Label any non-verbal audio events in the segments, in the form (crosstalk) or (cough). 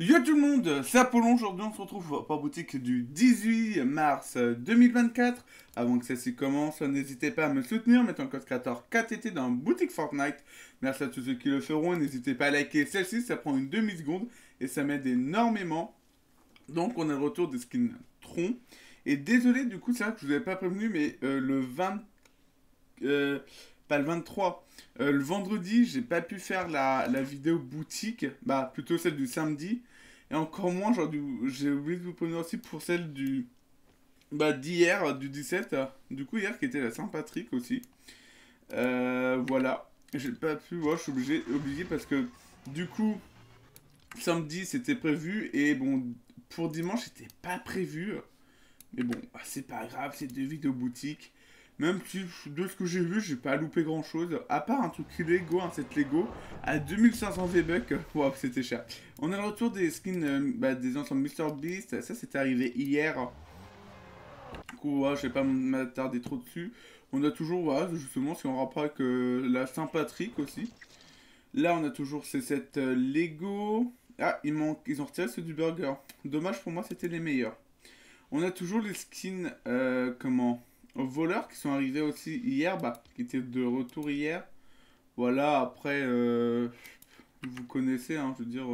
Yo tout le monde, c'est Apollon, aujourd'hui on se retrouve pour boutique du 18 mars 2024. Avant que celle-ci commence, n'hésitez pas à me soutenir en mettant le code créateur KTT dans boutique Fortnite. Merci à tous ceux qui le feront, n'hésitez pas à liker celle-ci, ça prend une demi-seconde et ça m'aide énormément. Donc on a le retour des skins Tron. Et désolé du coup, c'est vrai que je vous avais pas prévenu, mais euh, le 20... Euh, pas le 23. Euh, le vendredi, j'ai pas pu faire la, vidéo boutique, bah plutôt celle du samedi. Et encore moins, j'ai oublié de vous prévenir aussi pour celle du bah, d'hier, euh, du 17. Euh, du coup, hier qui était la Saint-Patrick aussi. Euh, voilà, j'ai pas pu, moi je suis obligé, obligé parce que du coup, samedi c'était prévu et bon, pour dimanche c'était pas prévu. Mais bon, bah, c'est pas grave, c'est deux vidéos boutique. Même si de ce que j'ai vu, j'ai pas loupé grand chose. À part un truc Lego, hein, cette Lego, à 2500 V-Bucks. (laughs) Waouh, c'était cher. On a le retour des skins euh, bah, des ensembles Mr Beast. Ça, c'était arrivé hier. Du coup, je vais pas m'attarder trop dessus. On a toujours, justement, si on rapproche avec euh, la Saint-Patrick aussi. Là, on a toujours ces cette euh, Lego. Ah, ils, manquent, ils ont retiré ceux du burger. Dommage pour moi, c'était les meilleurs. On a toujours les skins, comment voleurs qui sont arrivés aussi hier, bah, qui étaient de retour hier. Voilà, après, euh, vous connaissez, hein, je veux dire,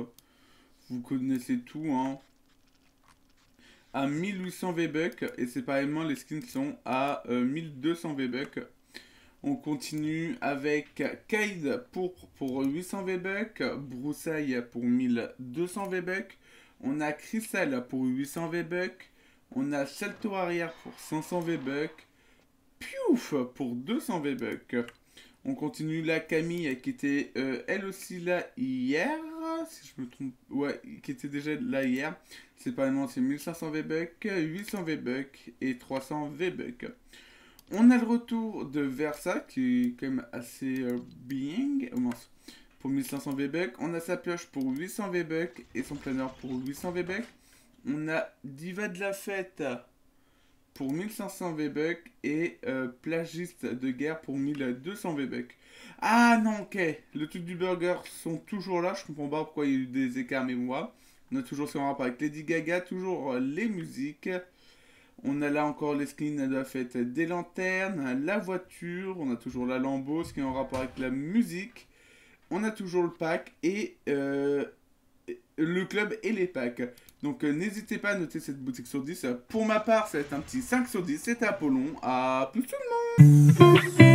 vous connaissez tout. Hein. À 1800 V-Bucks, et c'est les skins sont à 1200 euh, V-Bucks. On continue avec Kaid pour pour 800 V-Bucks, Broussaille pour 1200 V-Bucks, on a Crystal pour 800 V-Bucks, on a Salto Arrière pour 500 V-Bucks, piouf pour 200 V-Bucks. On continue la Camille qui était euh, elle aussi là hier, si je me trompe, ouais, qui était déjà là hier. C'est pas vraiment c'est 1500 V-Bucks, 800 V-Bucks et 300 V-Bucks. On a le retour de Versa qui est quand même assez being euh, bien. Euh, pour 1500 V-Bucks. On a sa pioche pour 800 V-Bucks et son planeur pour 800 V-Bucks. On a Diva de la Fête 1500 V-Bucks et euh, plagiste de guerre pour 1200 v Ah non, ok. Le truc du burger sont toujours là. Je comprends pas pourquoi il y a eu des écarts, mais moi. On a toujours ce rapport avec Lady Gaga, toujours euh, les musiques. On a là encore les skins de la fête des lanternes, la voiture, on a toujours la lambeau, ce qui est en rapport avec la musique. On a toujours le pack et euh, le club et les packs. Donc euh, n'hésitez pas à noter cette boutique sur 10. Pour ma part, ça va être un petit 5 sur 10. C'était Apollon. À plus tout le monde